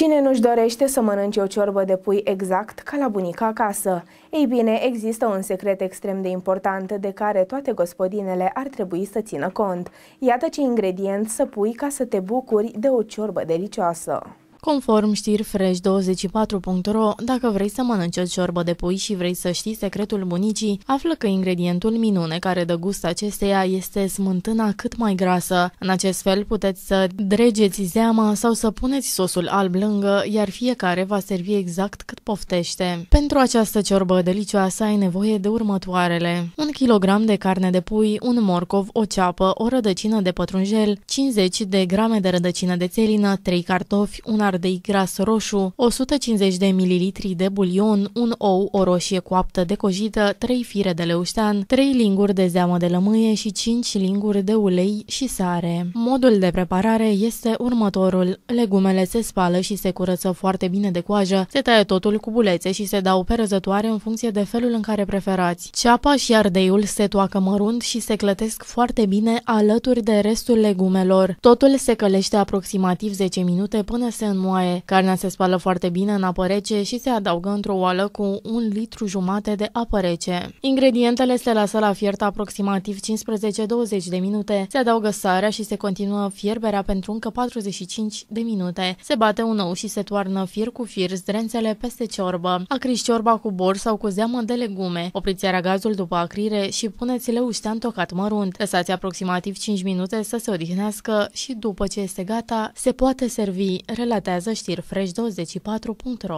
Cine nu-și dorește să mănânce o ciorbă de pui exact ca la bunica acasă? Ei bine, există un secret extrem de important de care toate gospodinele ar trebui să țină cont. Iată ce ingredient să pui ca să te bucuri de o ciorbă delicioasă. Conform știri fresh24.ro, dacă vrei să mănânci o ciorbă de pui și vrei să știi secretul bunicii, află că ingredientul minune care dă gust acesteia este smântâna cât mai grasă. În acest fel puteți să dregeți zeama sau să puneți sosul alb lângă, iar fiecare va servi exact cât Poftește! Pentru această ciorbă delicioasă ai nevoie de următoarele. 1 kg de carne de pui, un morcov, o ceapă, o rădăcină de pătrunjel, 50 de grame de rădăcină de țelină, 3 cartofi, un ardei gras roșu, 150 de ml de bulion, un ou, o roșie coaptă decojită, 3 fire de leuștean, 3 linguri de zeamă de lămâie și 5 linguri de ulei și sare. Modul de preparare este următorul. Legumele se spală și se curăță foarte bine de coajă, se taie totul cubulețe cu bulețe și se dau pe răzătoare în funcție de felul în care preferați. Ceapa și ardeiul se toacă mărunt și se clătesc foarte bine alături de restul legumelor. Totul se călește aproximativ 10 minute până se înmoaie. Carnea se spală foarte bine în apă rece și se adaugă într-o oală cu un litru jumate de apă rece. Ingredientele se lasă la fiert aproximativ 15-20 de minute. Se adaugă sarea și se continuă fierberea pentru încă 45 de minute. Se bate un ou și se toarnă fir cu fir zdrențele peste ciorbă, acriși ciorba cu bor sau cu zeamă de legume, opriți aragazul după acrire și puneți în tocat mărunt. Lăsați aproximativ 5 minute să se odihnească și după ce este gata, se poate servi, relatează știri fresh24.ro.